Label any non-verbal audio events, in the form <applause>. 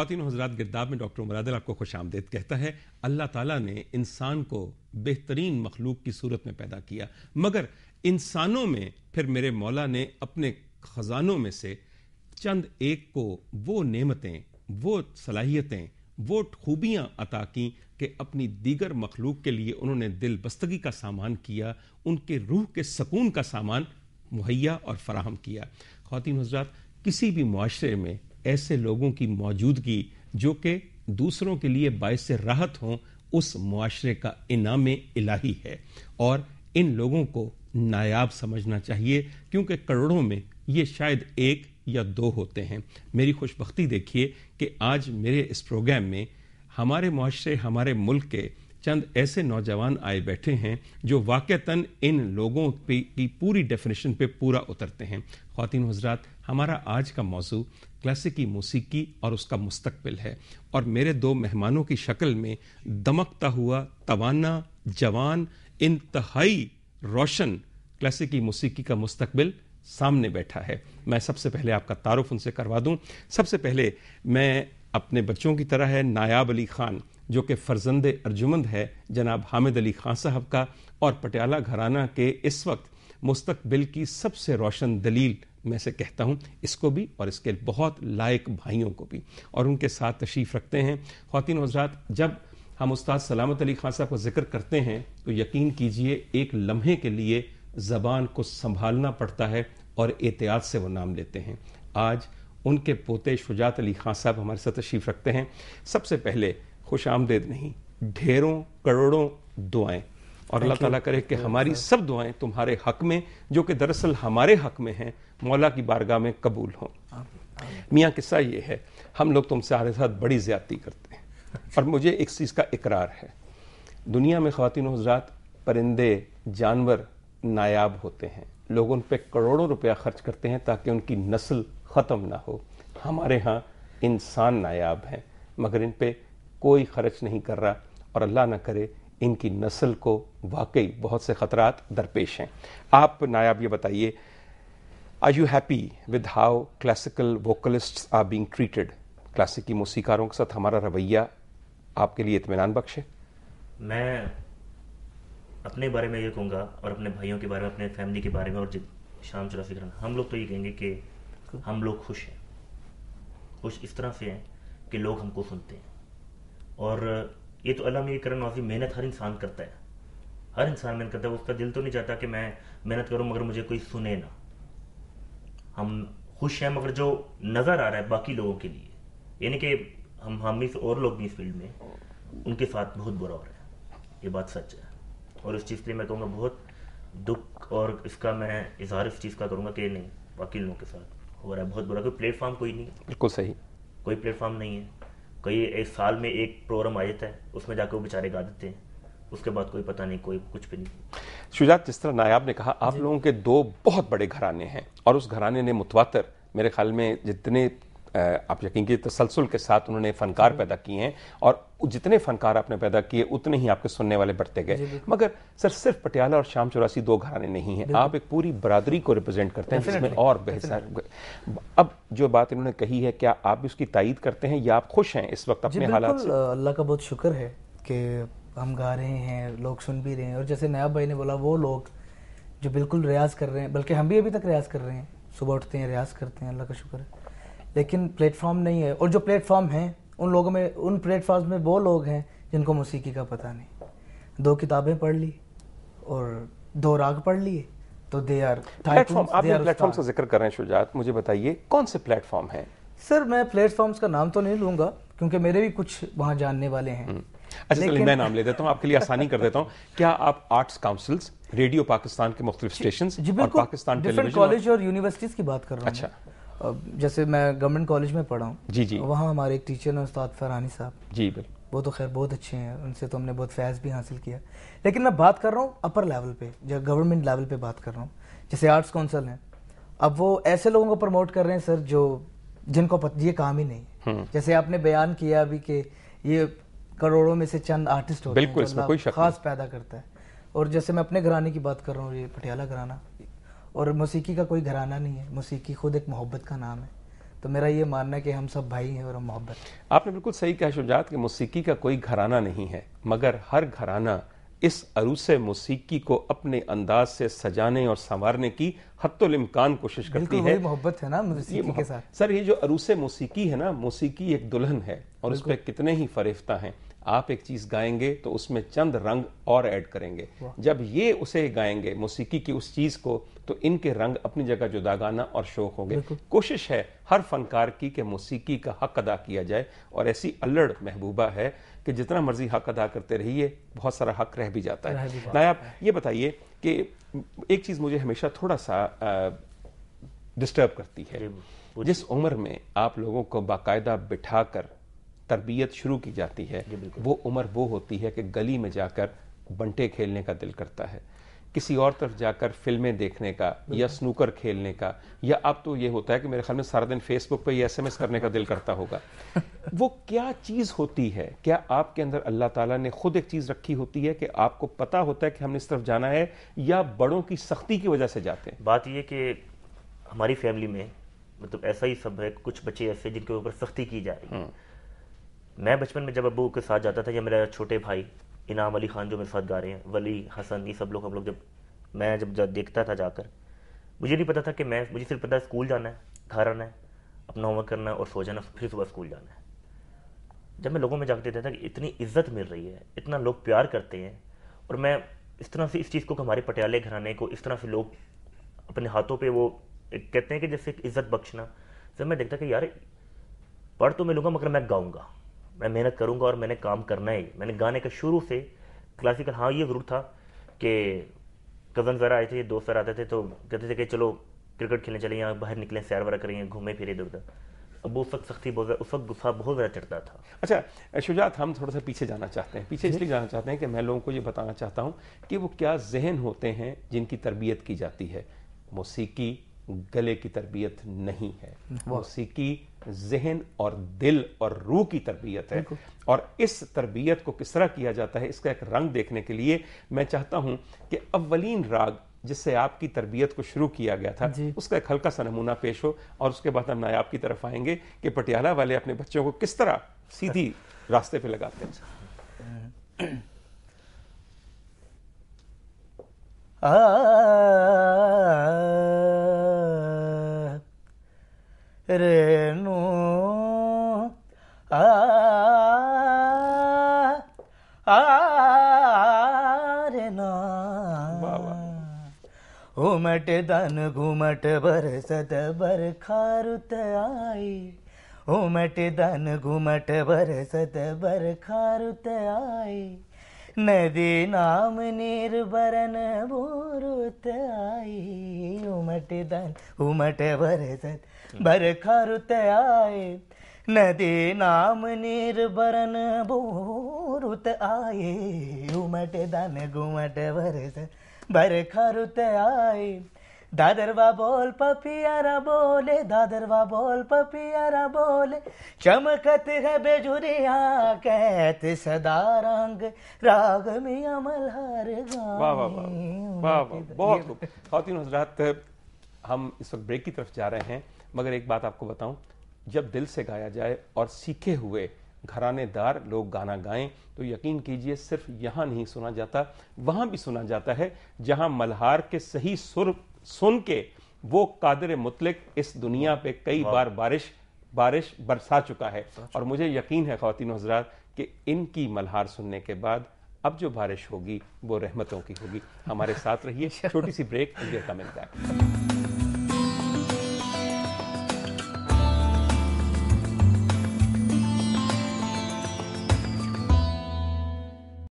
खातिन हजरात गिरदाब में डॉक्टर मुरादल आपको खुश आमदेद कहता है अल्लाह ताला ने इंसान को बेहतरीन मखलूक की सूरत में पैदा किया मगर इंसानों में फिर मेरे मौला ने अपने ख़जानों में से चंद एक को वो नेमतें वो सलाहियतें वो खूबियाँ अता की कि अपनी दीगर मखलूक के लिए उन्होंने दिल बस्तगी का सामान किया उनके रूह के सकून का सामान मुहैया और फराहम किया खातिन हजरात किसी भी माशरे में ऐसे लोगों की मौजूदगी जो कि दूसरों के लिए बायस राहत हों उस मुआरे का इनाम इलाही है और इन लोगों को नायाब समझना चाहिए क्योंकि करोड़ों में ये शायद एक या दो होते हैं मेरी खुशबख्ती देखिए कि आज मेरे इस प्रोग्राम में हमारे माशरे हमारे मुल्क के चंद ऐसे नौजवान आए बैठे हैं जो वाक़ता इन लोगों पे की पूरी डेफिनेशन पे पूरा उतरते हैं खातिन हजरात हमारा आज का मौजू क्लासिकी मौसीकी और उसका मुस्तबिल है और मेरे दो मेहमानों की शक्ल में दमकता हुआ तवाना जवान इंतहाई रोशन क्लासिकी मौसीकी का मुस्तबिल सामने बैठा है मैं सबसे पहले आपका तारफ़ उनसे करवा दूं सबसे पहले मैं अपने बच्चों की तरह है नायाब अली ख़ान जो कि फर्जंद अर्जुमंद है जनाब हामिद अली खां साहब का और पटियाला घराना के इस वक्त मुस्तबिल की सबसे रोशन दलील मैं से कहता हूँ इसको भी और इसके बहुत लायक भाइयों को भी और उनके साथ तशरीफ़ रखते हैं खातिन हजरात जब हम उस्ताद सलामत अली खां साहब को जिक्र करते हैं तो यकीन कीजिए एक लम्हे के लिए ज़बान को संभालना पड़ता है और एहतियात से वो नाम लेते हैं आज उनके पोते शुजात अली खां साहब हमारे साथ तशरीफ़ रखते हैं सबसे पहले खुश आमदेद नहीं ढेरों करोड़ों दुआएं और अल्लाह ताला करे कि हमारी सब दुआएं तुम्हारे हक में जो कि दरअसल हमारे हक में हैं मौला की बारगाह में कबूल हों मियाँ किस्सा ये है हम लोग तुमसे हमारे साथ बड़ी ज्यादती करते हैं और मुझे एक चीज़ का इकरार है दुनिया में ख़वान हजरात परिंदे जानवर नायाब होते हैं लोग उन पर करोड़ों रुपया खर्च करते हैं ताकि उनकी नस्ल ख़त्म ना हो हमारे यहाँ इंसान नायाब हैं मगर इन पर कोई खर्च नहीं कर रहा और अल्लाह ना करे इनकी नस्ल को वाकई बहुत से ख़तरात दरपेश हैं आप नायाब ये बताइए are you happy with how classical vocalist are being treated क्लासिकी मौसीकारों के साथ हमारा रवैया आपके लिए इतमान बख्श है मैं अपने बारे में ये कहूँगा और अपने भाइयों के बारे में अपने फैमिली के बारे में और शाम चला फिक्र हम लोग तो ये कहेंगे कि हम लोग खुश हैं खुश इस तरह से हैं कि लोग हमको सुनते हैं और ये तो अल्लाह मेरी करण नवाजी मेहनत हर इंसान करता है हर इंसान मेहनत करता है उसका दिल तो नहीं चाहता कि मैं मेहनत करूं मगर मुझे कोई सुने ना हम खुश हैं मगर जो नज़र आ रहा है बाकी लोगों के लिए यानी कि हम हम इस और लोग भी इस फील्ड में उनके साथ बहुत बुरा हो रहा है ये बात सच है और इस चीज़ के लिए मैं कहूँगा बहुत दुख और इसका मैं इजहार इस चीज़ का करूँगा कि नहीं बाकी लोगों के साथ हो रहा है बहुत बुरा कोई प्लेटफॉर्म कोई नहीं बिल्कुल सही कोई प्लेटफॉर्म नहीं है कई एक साल में एक प्रोग्राम आ जाता है उसमें जाकर वो बेचारे गा देते हैं उसके बाद कोई पता नहीं कोई कुछ भी नहीं शुजात जिस तरह नायाब ने कहा आप लोगों के दो बहुत बड़े घराने हैं और उस घराने ने मुतवातर मेरे ख्याल में जितने आप यकीन कीजिए तसलसल के साथ उन्होंने फनकार पैदा किए हैं और जितने फनकार आपने पैदा किए उतने ही आपके सुनने वाले बढ़ते गए मगर सर सिर्फ पटियाला और शाम चौरासी दो घराने नहीं हैं आप एक पूरी बरादरी को रिप्रेजेंट करते हैं जिसमें और बेहतर अब जो बात इन्होंने कही है क्या आप भी उसकी तायद करते हैं या आप खुश हैं इस वक्त अपने हालात अल्लाह का बहुत शुक्र है कि हम गा रहे हैं लोग सुन भी रहे हैं और जैसे नयाब भाई ने बोला वो लोग जो बिल्कुल रियाज कर रहे हैं बल्कि हम भी अभी तक रियाज कर रहे हैं सुबह उठते हैं रियाज करते हैं अल्लाह का शुक्र है लेकिन प्लेटफॉर्म नहीं है और जो प्लेटफॉर्म हैं उन लोगों में उन प्लेटफॉर्म में वो लोग हैं जिनको मौसीकी का पता नहीं दो किताबें पढ़ ली और दो राग पढ़ लिए तो दे आर प्लेटफॉर्म आप प्लेटफॉर्म का जिक्र कर रहे हैं शुजात मुझे बताइए कौन से प्लेटफॉर्म हैं सर मैं प्लेटफॉर्म्स का नाम तो नहीं लूंगा क्योंकि मेरे भी कुछ वहां जानने वाले हैं हम्म। अच्छा लेकिन... मैं नाम ले देता हूँ आपके लिए आसानी कर देता हूँ क्या आप आर्ट्स काउंसिल्स रेडियो पाकिस्तान के मुख्तलिफ स्टेशन और पाकिस्तान कॉलेज और, और यूनिवर्सिटीज की बात कर रहा हूँ अच्छा जैसे मैं गवर्नमेंट कॉलेज में पढ़ा हूँ जी जी वहाँ हमारे एक टीचर हैं उस्ताद फरानी साहब जी बिल्कुल वो तो खैर बहुत अच्छे हैं उनसे तो हमने बहुत फैज़ भी हासिल किया लेकिन मैं बात कर रहा हूँ अपर लेवल पे जो गवर्नमेंट लेवल पे बात कर रहा हूँ जैसे आर्ट्स काउंसिल हैं अब वो ऐसे लोगों को प्रमोट कर रहे हैं सर जो जिनको पता ये काम ही नहीं हम्म। जैसे आपने बयान किया अभी कि ये करोड़ों में से चंद आर्टिस्ट होते बिल्कुल हैं कोई मतलब खास पैदा करता है और जैसे मैं अपने घराने की बात कर रहा हूँ ये पटियाला घराना और मौसीकी का कोई घराना नहीं है मौसीकी खुद एक मोहब्बत का नाम है तो मेरा ये मानना है कि हम सब भाई हैं और हम मोहब्बत आपने बिल्कुल सही कहा शुजात कि मौसीकी का कोई घराना नहीं है मगर हर घराना इस अरूस मौसीकी को अपने अंदाज से सजाने और संवारने की हतुलमकान कोशिश करती है मोहब्बत है ना मौसीकी के साथ सर ये जो अरूस मौसीकी है ना मौसीकी एक दुल्हन है और उस पर कितने ही फरेफ्ता हैं आप एक चीज गाएंगे तो उसमें चंद रंग और ऐड करेंगे जब ये उसे गाएंगे मौसीकी की उस चीज को तो इनके रंग अपनी जगह गाना और शौक होंगे कोशिश है हर फनकार की कि मौसीकी का हक अदा किया जाए और ऐसी अल्लड़ महबूबा है कि जितना मर्जी हक अदा करते रहिए बहुत सारा हक रह भी जाता है नायाब ये बताइए कि एक चीज मुझे हमेशा थोड़ा सा डिस्टर्ब करती है जिस उम्र में आप लोगों को बाकायदा बिठा तरबियत शुरू की जाती है वो उम्र वो होती है कि गली में जाकर बंटे खेलने का दिल करता है किसी और तरफ जाकर फिल्में देखने का या स्नूकर खेलने का या अब तो ये होता है कि मेरे ख्याल में सारा दिन फेसबुक पे एस एम एस करने का दिल करता होगा <laughs> वो क्या चीज़ होती है क्या आपके अंदर अल्लाह ताला ने खुद एक चीज़ रखी होती है कि आपको पता होता है कि हमने इस तरफ जाना है या बड़ों की सख्ती की वजह से जाते हैं बात यह कि हमारी फैमिली में मतलब ऐसा ही सब है कुछ बच्चे ऐसे जिनके ऊपर सख्ती की जा रही है हम्म। मैं बचपन में जब अबू के साथ जाता था या मेरा छोटे भाई इनाम अली खान जो मेरे साथ गा रहे हैं वली हसन ये सब लोग हम लोग जब मैं जब, देखता था जाकर मुझे नहीं पता था कि मैं मुझे सिर्फ पता है स्कूल जाना है घर आना है अपना होमवर्क करना है और सो जाना फिर सुबह स्कूल जाना है जब मैं लोगों में जाकर देखता था कि इतनी इज्जत मिल रही है इतना लोग प्यार करते हैं और मैं इस तरह से इस चीज़ को हमारे पटियाले घराने को इस तरह से लोग अपने हाथों पे वो कहते हैं कि जैसे इज्जत बख्शना जब मैं देखता कि यार पढ़ तो मैं लूँगा मगर मैं गाऊँगा मैं मेहनत करूँगा और मैंने काम करना ही मैंने गाने का शुरू से क्लासिकल हाँ ये ज़रूर था कि कज़न ज़रा आए थे दोस्त सर आते थे तो कहते थे कि चलो क्रिकेट खेलने चले यहाँ बाहर निकले सैर वगैरह करेंगे घूमें फिरे इधर उधर अब उस वक्त सख्ती बहुत उस वक्त गुस्सा बहुत ज़्यादा चढ़ता था अच्छा शुजात हम थोड़ा सा पीछे जाना चाहते हैं पीछे इसलिए जाना चाहते हैं कि मैं लोगों को ये बताना चाहता हूँ कि वो क्या जहन होते हैं जिनकी तरबियत की जाती है मौसीकी गले की तरबियत नहीं है मौसीकी जहन और दिल और रूह की तरबियत है और इस तरबियत को किस तरह किया जाता है इसका एक रंग देखने के लिए मैं चाहता हूं कि अव्वलीन राग जिससे आपकी तरबियत को शुरू किया गया था उसका एक हल्का सा नमूना पेश हो और उसके बाद हम नायाब की तरफ आएंगे कि पटियाला वाले अपने बच्चों को किस तरह सीधी रास्ते पे लगाते हैं आ රෙනු ආරෙනා උමට දන ගුමට බරසද බරකාරුත ආයි උමට දන ගුමට බරසද බරකාරුත ආයි නදී නාම නිර්බරණ බෝරුත ආයි ದಾಟಿದನ್ ಉಮಟೆ ಬರೆದನ್ ಬರಕಾರುತ್ತೆ ಆಯೆ ನದಿ ನಾಮ ನೀರು ಬರನ ಬೋರುತ ಆಯೆ ಉಮಟೆ ದನ ಗುಮಟೆ ಬರೆದನ್ ಬರಕಾರುತ್ತೆ ಆಯೆ दादरवा बोल पपियारा बोले दादरवा बोल पपियारा बोले चमकत है बेजुरिया कहत सदा रंग राग में अमल हर बहुत खूब खातिन हजरात हम इस वक्त ब्रेक की तरफ जा रहे हैं मगर एक बात आपको बताऊं जब दिल से गाया जाए और सीखे हुए घरानेदार लोग गाना गाएं तो यकीन कीजिए सिर्फ यहाँ नहीं सुना जाता वहाँ भी सुना जाता है जहाँ मल्हार के सही सुर सुन के वो कादर मुतलक इस दुनिया पे कई बार बारिश बारिश बरसा चुका है और मुझे यकीन है खातिन हजरात कि इनकी मल्हार सुनने के बाद अब जो बारिश होगी वो रहमतों की होगी हमारे साथ रहिए <laughs> छोटी सी ब्रेक इंडिया का मिलता है